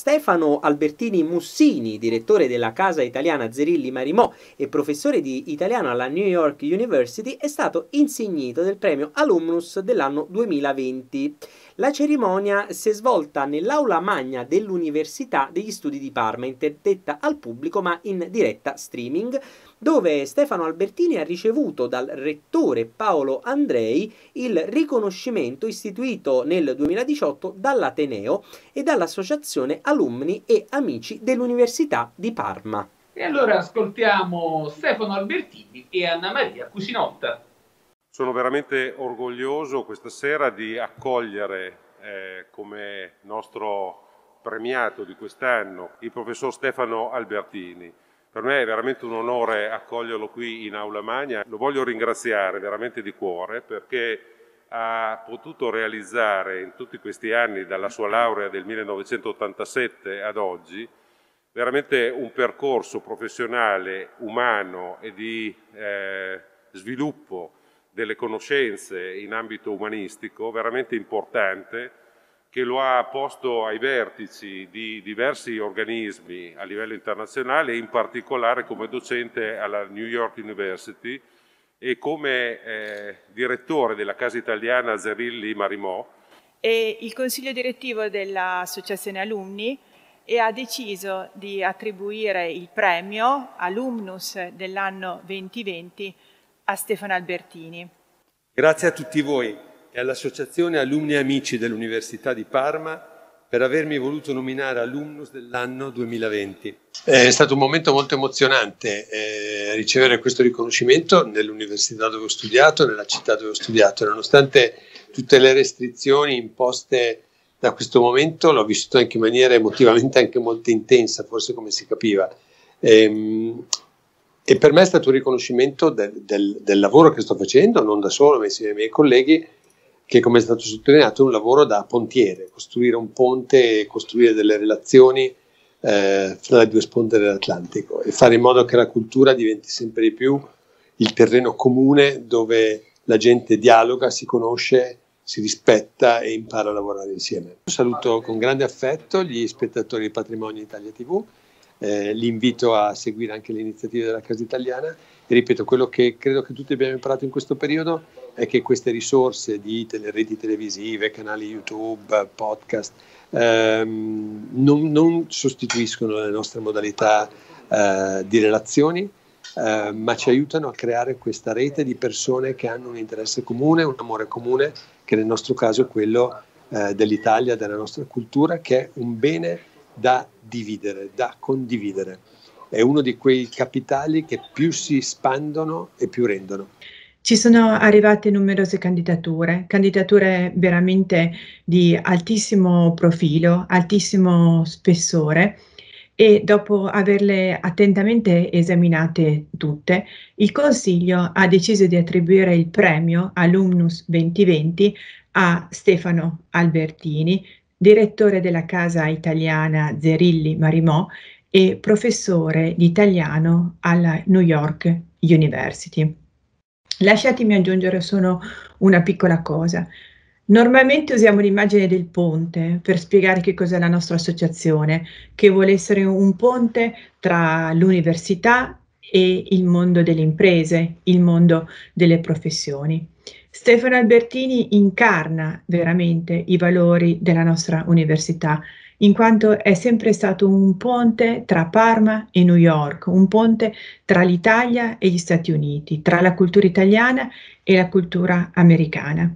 Stefano Albertini Mussini, direttore della Casa Italiana Zerilli Marimò e professore di italiano alla New York University, è stato insignito del premio Alumnus dell'anno 2020. La cerimonia si è svolta nell'aula magna dell'Università degli Studi di Parma, interdetta al pubblico ma in diretta streaming, dove Stefano Albertini ha ricevuto dal rettore Paolo Andrei il riconoscimento istituito nel 2018 dall'Ateneo e dall'Associazione Alumni e Amici dell'Università di Parma. E allora ascoltiamo Stefano Albertini e Anna Maria Cusinotta. Sono veramente orgoglioso questa sera di accogliere eh, come nostro premiato di quest'anno il professor Stefano Albertini. Per me è veramente un onore accoglierlo qui in Aula Magna. Lo voglio ringraziare veramente di cuore perché ha potuto realizzare in tutti questi anni, dalla sua laurea del 1987 ad oggi, veramente un percorso professionale, umano e di eh, sviluppo delle conoscenze in ambito umanistico veramente importante che lo ha posto ai vertici di diversi organismi a livello internazionale, in particolare come docente alla New York University e come eh, direttore della casa italiana Zerilli Marimò. E il consiglio direttivo dell'associazione alumni e ha deciso di attribuire il premio Alumnus dell'anno 2020 a Stefano Albertini. Grazie a tutti voi e all'Associazione Alumni e Amici dell'Università di Parma per avermi voluto nominare alumnus dell'anno 2020. Eh, è stato un momento molto emozionante eh, ricevere questo riconoscimento nell'università dove ho studiato, nella città dove ho studiato, nonostante tutte le restrizioni imposte da questo momento, l'ho vissuto anche in maniera emotivamente anche molto intensa, forse come si capiva. Ehm, e per me è stato un riconoscimento del, del, del, lavoro che sto facendo, non da solo, ma insieme ai miei colleghi, che come è stato sottolineato è un lavoro da pontiere, costruire un ponte, costruire delle relazioni eh, fra le due sponde dell'Atlantico e fare in modo che la cultura diventi sempre di più il terreno comune dove la gente dialoga, si conosce, si rispetta e impara a lavorare insieme. Saluto con grande affetto gli spettatori di Patrimonio Italia TV eh, l'invito a seguire anche le iniziative della Casa Italiana. E ripeto, quello che credo che tutti abbiamo imparato in questo periodo è che queste risorse di tele, reti televisive, canali YouTube, podcast, ehm, non, non, sostituiscono le nostre modalità eh, di relazioni, eh, ma ci aiutano a creare questa rete di persone che hanno un interesse comune, un amore comune, che nel nostro caso è quello eh, dell'Italia, della nostra cultura, che è un bene da dividere, da condividere. È uno di quei capitali che più si espandono e più rendono. Ci sono arrivate numerose candidature, candidature veramente di altissimo profilo, altissimo spessore e dopo averle attentamente esaminate tutte, il Consiglio ha deciso di attribuire il premio Alumnus 2020 a Stefano Albertini, direttore della Casa Italiana Zerilli Marimò e professore di italiano alla New York University. Lasciatemi aggiungere solo una piccola cosa. Normalmente usiamo l'immagine del ponte per spiegare che cos'è la nostra associazione, che vuole essere un ponte tra l'università e il mondo delle imprese, il mondo delle professioni. Stefano Albertini incarna veramente i valori della nostra università, in quanto è sempre stato un ponte tra Parma e New York, un ponte tra l'Italia e gli Stati Uniti, tra la cultura italiana e la cultura americana.